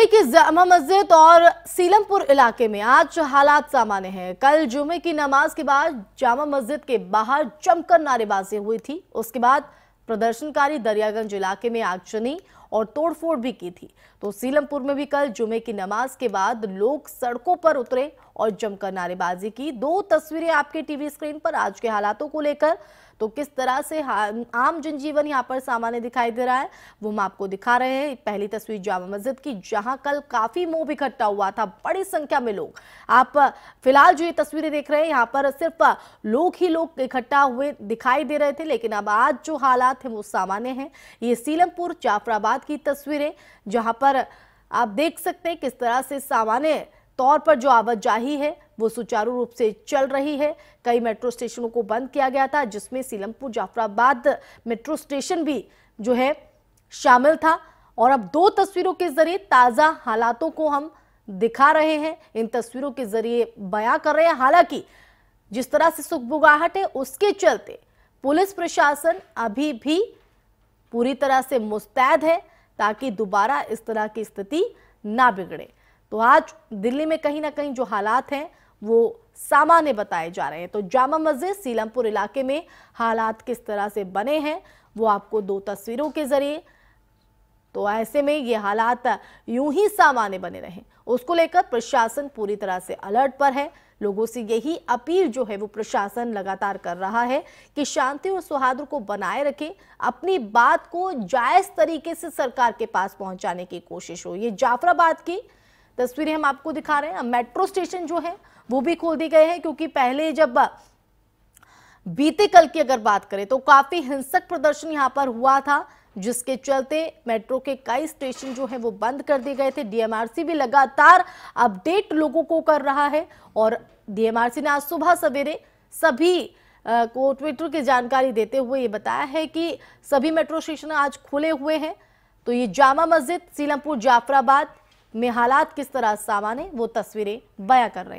दिल्ली की जामा मस्जिद और सीलमपुर इलाके में आज हालात सामान्य हैं कल जुमे की नमाज के बाद जामा मस्जिद के बाहर जमकर नारेबाजी हुई थी उसके बाद प्रदर्शनकारी दरियागंज इलाके में आगजनी और तोड़फोड़ भी की थी तो सीलमपुर में भी कल जुमे की नमाज के बाद लोग सड़कों पर उतरे और जमकर नारेबाजी की दो तस्वीरें आपके टीवी स्क्रीन पर आज के हालातों को लेकर तो किस तरह से आम जनजीवन यहाँ पर सामान्य दिखाई दे रहा है वो हम आपको दिखा रहे हैं पहली तस्वीर जामा मस्जिद की जहां कल काफी मोह इकट्ठा हुआ था बड़ी संख्या में लोग आप फिलहाल जो ये तस्वीरें देख रहे हैं यहाँ पर सिर्फ लोग ही लोग इकट्ठा हुए दिखाई दे रहे थे लेकिन अब आज जो हालात है वो सामान्य है ये सीलमपुर जाफराबाद बाद की तस्वीरें जहां पर आप देख सकते हैं किस तरह से सामान्य तौर पर जो आवाजाही है वो सुचारू रूप से चल रही है कई मेट्रो स्टेशनों को बंद किया गया था जिसमें सीलमपुर जाफराबाद मेट्रो स्टेशन भी जो है शामिल था और अब दो तस्वीरों के जरिए ताज़ा हालातों को हम दिखा रहे हैं इन तस्वीरों के जरिए बयां कर रहे हैं हालांकि जिस तरह से सुखबुगाहट है उसके चलते पुलिस प्रशासन अभी भी पूरी तरह से मुस्तैद है ताकि दोबारा इस तरह की स्थिति ना बिगड़े तो आज दिल्ली में कहीं ना कहीं जो हालात हैं वो सामान्य बताए जा रहे हैं तो जामा मस्जिद सीलमपुर इलाके में हालात किस तरह से बने हैं वो आपको दो तस्वीरों के जरिए तो ऐसे में ये हालात यूं ही सामान्य बने रहे उसको लेकर प्रशासन पूरी तरह से अलर्ट पर है लोगों से यही अपील जो है वो प्रशासन लगातार कर रहा है कि शांति और सौहार्द को बनाए रखें अपनी बात को जायज तरीके से सरकार के पास पहुंचाने की कोशिश हो ये जाफराबाद की तस्वीरें हम आपको दिखा रहे हैं मेट्रो स्टेशन जो है वो भी खोल दिए गए हैं क्योंकि पहले जब बीते कल की अगर बात करें तो काफी हिंसक प्रदर्शन यहां पर हुआ था जिसके चलते मेट्रो के कई स्टेशन जो है वो बंद कर दिए गए थे डीएमआरसी भी लगातार अपडेट लोगों को कर रहा है और डीएमआरसी ने आज सुबह सवेरे सभी को ट्विटर की जानकारी देते हुए ये बताया है कि सभी मेट्रो स्टेशन आज खुले हुए हैं तो ये जामा मस्जिद सीलमपुर जाफराबाद में हालात किस तरह सामान्य वो तस्वीरें बया कर रहे हैं